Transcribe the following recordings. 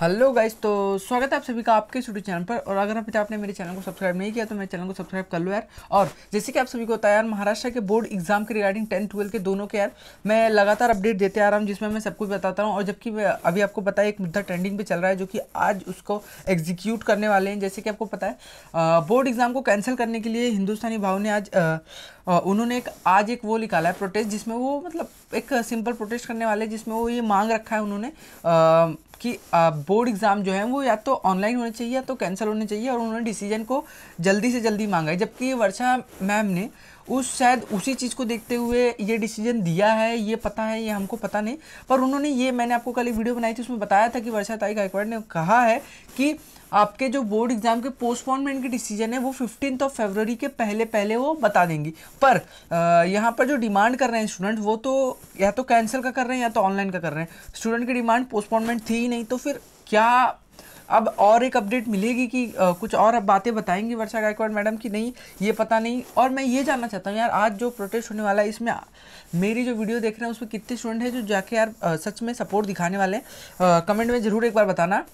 hello guys तो स्वागत है आप सभी का आपके यूट्यूब चैनल पर और अगर अभी तक आपने मेरे चैनल को सब्सक्राइब नहीं किया तो मेरे चैनल को सब्सक्राइब कर लो यार और जैसे कि आप सभी को पता है यार महाराष्ट्र के बोर्ड एग्जाम के रिगार्डिंग टेंथ ट्वेल्थ के दोनों के यार मैं लगातार अपडेट देते आ रहा हूँ जिसमें मैं सब कुछ बताता हूँ और जबकि अभी आपको पता है एक मुद्दा ट्रेंडिंग पर चल रहा है जो कि आज उसको एग्जीक्यूट करने वाले हैं जैसे कि आपको पता है बोर्ड एग्जाम को कैंसिल करने के लिए हिंदुस्तानी भाव ने आज उन्होंने एक आज एक वो निकाला है प्रोटेस्ट जिसमें वो मतलब एक सिंपल प्रोटेस्ट करने वाले जिसमें वो ये मांग रखा है उन्होंने कि बोर्ड एग्ज़ाम जो है वो या तो ऑनलाइन होने चाहिए या तो कैंसिल होने चाहिए और उन्होंने डिसीजन को जल्दी से जल्दी मांगा है जबकि वर्षा मैम ने उस शायद उसी चीज़ को देखते हुए ये डिसीजन दिया है ये पता है ये हमको पता नहीं पर उन्होंने ये मैंने आपको कल एक वीडियो बनाई थी उसमें बताया था कि वर्षा ताई गायकवाड़ ने कहा है कि आपके जो बोर्ड एग्जाम के पोस्टपोनमेंट की डिसीजन है वो फिफ्टीन ऑफ फेबररी के पहले पहले वो बता देंगी पर यहाँ पर जो डिमांड कर रहे हैं स्टूडेंट वो तो या तो कैंसिल का कर रहे हैं या तो ऑनलाइन का कर रहे हैं स्टूडेंट की डिमांड पोस्टपोनमेंट थी ही नहीं तो फिर क्या अब और एक अपडेट मिलेगी कि आ, कुछ और अब बातें बताएंगी वर्षा गायकवाड़ मैडम की नहीं ये पता नहीं और मैं ये जानना चाहता हूँ यार आज जो प्रोटेस्ट होने वाला है इसमें मेरी जो वीडियो देख रहे हैं उसमें कितने स्टूडेंट हैं जो जाके यार आ, सच में सपोर्ट दिखाने वाले हैं कमेंट में ज़रूर एक बार बताना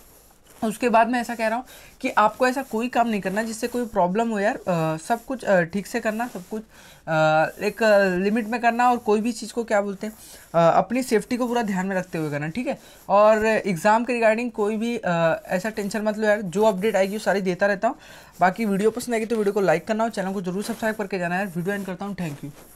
उसके बाद मैं ऐसा कह रहा हूँ कि आपको ऐसा कोई काम नहीं करना जिससे कोई प्रॉब्लम हो यार आ, सब कुछ ठीक से करना सब कुछ आ, एक लिमिट में करना और कोई भी चीज़ को क्या बोलते हैं अपनी सेफ्टी को पूरा ध्यान में रखते हुए करना ठीक है और एग्ज़ाम के रिगार्डिंग कोई भी आ, ऐसा टेंशन मत लो यार जो अपडेट आएगी वो सारी देता रहता हूँ बाकी वीडियो पसंद आएगी तो वीडियो को लाइक करना और चैनल को जरूर सब्सक्राइब करके जाना यार वीडियो एंड करता हूँ थैंक यू